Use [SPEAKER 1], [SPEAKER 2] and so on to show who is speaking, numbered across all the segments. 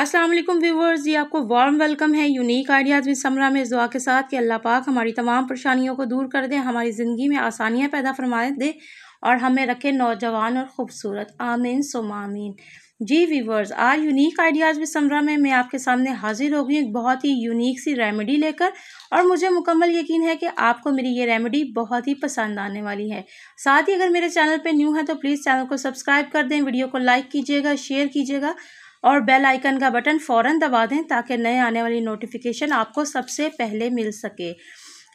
[SPEAKER 1] अस्सलाम वालेकुम व्यूवर्स ये आपको वार्म वेलकम है यूनिक आइडियाज़ में समरा में दुआ के साथ कि अल्लाह पाक हमारी तमाम परेशानियों को दूर कर दे हमारी ज़िंदगी में आसानियाँ पैदा फरमा दे और हमें रखे नौजवान और ख़ूबसूरत आमीन सोमामीन जी वीवर्स आज यूनिक आइडियाज़ में समरा में मैं आपके सामने हाजिर हो गई एक बहुत ही यूनिक सी रेमेडी लेकर और मुझे मुकम्मल यकीन है कि आपको मेरी ये रेमेडी बहुत ही पसंद आने वाली है साथ ही अगर मेरे चैनल पर न्यू है तो प्लीज़ चैनल को सब्सक्राइब कर दें वीडियो को लाइक कीजिएगा शेयर कीजिएगा और बेल आइकन का बटन फ़ौरन दबा दें ताकि नए आने वाली नोटिफिकेशन आपको सबसे पहले मिल सके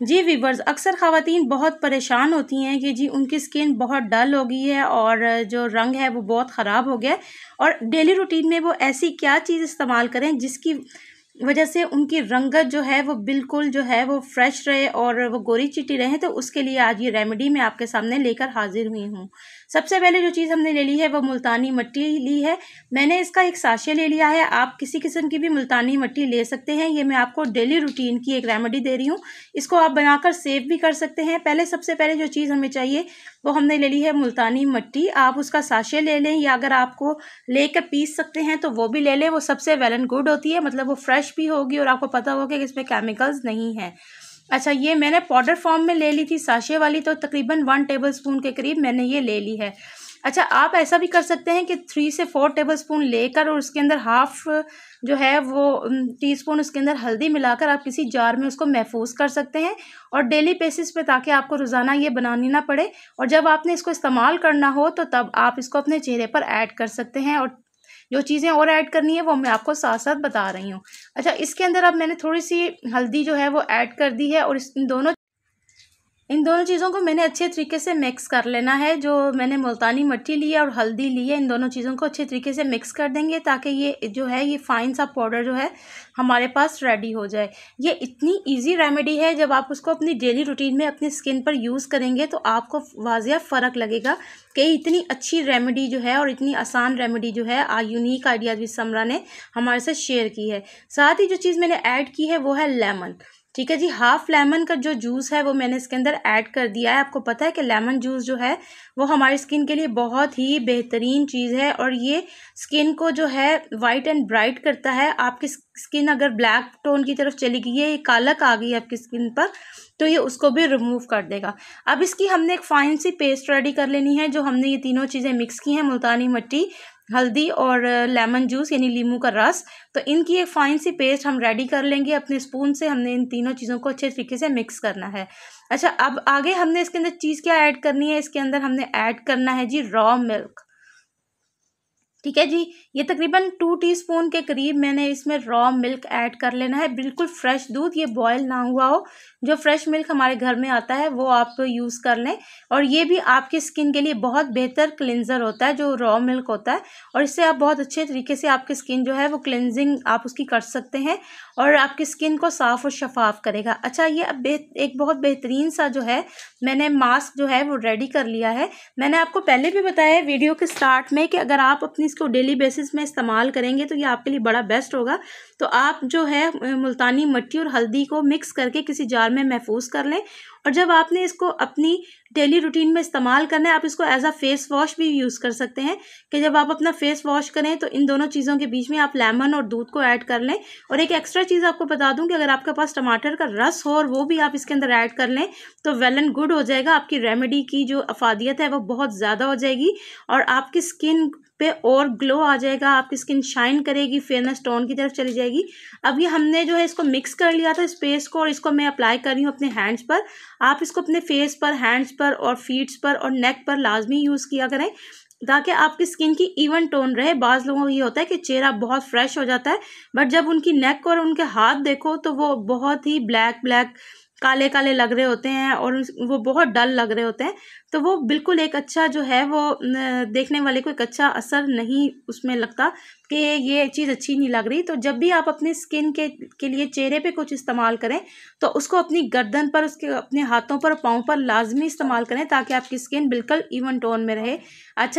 [SPEAKER 1] जी वीवर्स अक्सर ख़वातीन बहुत परेशान होती हैं कि जी उनकी स्किन बहुत डल हो गई है और जो रंग है वो बहुत ख़राब हो गया है और डेली रूटीन में वो ऐसी क्या चीज़ इस्तेमाल करें जिसकी वजह से उनकी रंगत जो है वो बिल्कुल जो है वो फ्रेश रहे और वो गोरी चिट्टी रहे तो उसके लिए आज ये रेमेडी मैं आपके सामने लेकर हाजिर हुई हूँ सबसे पहले जो चीज़ हमने ले ली है वो मुल्तानी मट्टी ली है मैंने इसका एक साशे ले लिया है आप किसी किस्म की भी मुल्तानी मट्टी ले सकते हैं ये मैं आपको डेली रूटीन की एक रेमेडी दे रही हूँ इसको आप बनाकर सेव भी कर सकते हैं पहले सबसे पहले जो चीज़ हमें चाहिए वो हमने ले ली है मुल्तानी मट्टी आप उसका साशे ले लें या अगर आपको लेकर पीस सकते हैं तो वो भी ले लें वो सबसे वेल एंड गुड होती है मतलब वो फ्रेश फ्रेश भी होगी और आपको पता होगा कि इसमें केमिकल्स नहीं हैं अच्छा ये मैंने पाउडर फॉर्म में ले ली थी साशे वाली तो तकरीबन वन टेबल स्पून के करीब मैंने ये ले ली है अच्छा आप ऐसा भी कर सकते हैं कि थ्री से फोर टेबल स्पून लेकर और उसके अंदर हाफ जो है वो टी स्पून उसके अंदर हल्दी मिलाकर आप किसी जार में उसको महफूज कर सकते हैं और डेली बेसिस पे ताकि आपको रोज़ाना ये बनानी ना पड़े और जब आपने इसको इस्तेमाल करना हो तो तब आप इसको अपने चेहरे पर ऐड कर सकते हैं और जो चीज़ें और ऐड करनी है वो मैं आपको साथ साथ बता रही हूँ अच्छा इसके अंदर अब मैंने थोड़ी सी हल्दी जो है वो ऐड कर दी है और इस दोनों इन दोनों चीज़ों को मैंने अच्छे तरीके से मिक्स कर लेना है जो मैंने मुल्तानी मट्टी ली है और हल्दी ली है इन दोनों चीज़ों को अच्छे तरीके से मिक्स कर देंगे ताकि ये जो है ये फ़ाइन सा पाउडर जो है हमारे पास रेडी हो जाए ये इतनी इजी रेमेडी है जब आप उसको अपनी डेली रूटीन में अपनी स्किन पर यूज़ करेंगे तो आपको वाजिया फ़र्क लगेगा कि इतनी अच्छी रेमेडी जो है और इतनी आसान रेमेडी जो है आ यूनिक आइडियाज़ भी समरा ने हमारे साथ शेयर की है साथ ही जो चीज़ मैंने ऐड की है वो है लेमन ठीक है जी हाफ लेमन का जो जूस है वो मैंने इसके अंदर ऐड कर दिया है आपको पता है कि लेमन जूस जो है वो हमारी स्किन के लिए बहुत ही बेहतरीन चीज़ है और ये स्किन को जो है वाइट एंड ब्राइट करता है आपकी स्किन अगर ब्लैक टोन की तरफ चली गई है ये कालक आ गई है आपकी स्किन पर तो ये उसको भी रिमूव कर देगा अब इसकी हमने एक फाइन सी पेस्ट रेडी कर लेनी है जो हमने ये तीनों चीज़ें मिक्स की हैं मुल्तानी मट्टी हल्दी और लेमन जूस यानी लीमू का रस तो इनकी एक फ़ाइन सी पेस्ट हम रेडी कर लेंगे अपने स्पून से हमने इन तीनों चीज़ों को अच्छे तरीके से मिक्स करना है अच्छा अब आगे हमने इसके अंदर चीज़ क्या ऐड करनी है इसके अंदर हमने ऐड करना है जी रॉ मिल्क ठीक है जी ये तकरीबन टू टीस्पून के करीब मैंने इसमें रॉ मिल्क ऐड कर लेना है बिल्कुल फ्रेश दूध ये बॉयल ना हुआ हो जो फ्रेश मिल्क हमारे घर में आता है वो आप तो यूज़ कर लें और ये भी आपकी स्किन के लिए बहुत बेहतर क्लिनजर होता है जो रॉ मिल्क होता है और इससे आप बहुत अच्छे तरीके से आपकी स्किन जो है वो क्लिनजिंग आप उसकी कर सकते हैं और आपकी स्किन को साफ़ और शफाफ करेगा अच्छा ये अब एक बहुत बेहतरीन सा जो है मैंने मास्क जो है वो रेडी कर लिया है मैंने आपको पहले भी बताया वीडियो के स्टार्ट में कि अगर आप अपनी इसको डेली बेसिस में इस्तेमाल करेंगे तो ये आपके लिए बड़ा बेस्ट होगा तो आप जो है मुल्तानी मट्टी और हल्दी को मिक्स करके किसी जार में महफूज कर लें और जब आपने इसको अपनी डेली रूटीन में इस्तेमाल करना है आप इसको एज अ फेस वॉश भी यूज़ कर सकते हैं कि जब आप अपना फेस वॉश करें तो इन दोनों चीज़ों के बीच में आप लेमन और दूध को ऐड कर लें और एक एक्स्ट्रा चीज़ आपको बता दूँ कि अगर आपके पास टमाटर का रस हो और वो भी आप इसके अंदर ऐड कर लें तो वेल एंड गुड हो जाएगा आपकी रेमेडी की जो अफादियत है वो बहुत ज़्यादा हो जाएगी और आपकी स्किन पे और ग्लो आ जाएगा आपकी स्किन शाइन करेगी फेयरनेस टोन की तरफ चली जाएगी अब ये हमने जो है इसको मिक्स कर लिया था इस पेस्ट को और इसको मैं अप्लाई कर रही हूँ अपने हैंड्स पर आप इसको अपने फेस पर हैंड्स पर और फीट्स पर और नेक पर लाजमी यूज़ किया करें ताकि आपकी स्किन की इवन टोन रहे बाज़ लोगों को ये होता है कि चेहरा बहुत फ्रेश हो जाता है बट जब उनकी नेक और उनके हाथ देखो तो वो बहुत ही ब्लैक ब्लैक काले काले लग रहे होते हैं और वो बहुत डल लग रहे होते हैं तो वो बिल्कुल एक अच्छा जो है वो देखने वाले को एक अच्छा असर नहीं उसमें लगता कि ये चीज़ अच्छी नहीं लग रही तो जब भी आप अपने स्किन के के लिए चेहरे पे कुछ इस्तेमाल करें तो उसको अपनी गर्दन पर उसके अपने हाथों पर पाँव पर लाजमी इस्तेमाल करें ताकि आपकी स्किन बिल्कुल इवन टोन में रहे अच्छा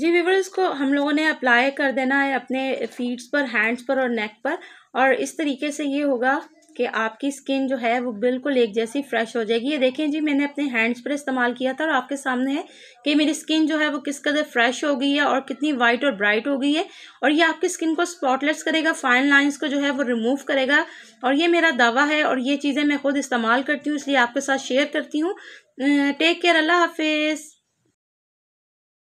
[SPEAKER 1] जी वीवर्स इसको हम लोगों ने अप्लाई कर देना है अपने फीट्स पर हैंड्स पर और नेक पर और इस तरीके से ये होगा कि आपकी स्किन जो है वो बिल्कुल एक जैसी फ्रेश हो जाएगी ये देखें जी मैंने अपने हैंड्स पर इस्तेमाल किया था और आपके सामने है कि मेरी स्किन जो है वो किस कदर फ्रेश हो गई है और कितनी वाइट और ब्राइट हो गई है और ये आपकी स्किन को स्पॉटलेस करेगा फाइन लाइन्स को जो है वो रिमूव करेगा और ये मेरा दवा है और ये चीज़ें मैं खुद इस्तेमाल करती हूँ इसलिए आपके साथ शेयर करती हूँ टेक अं, केयर अल्लाह हाफिज़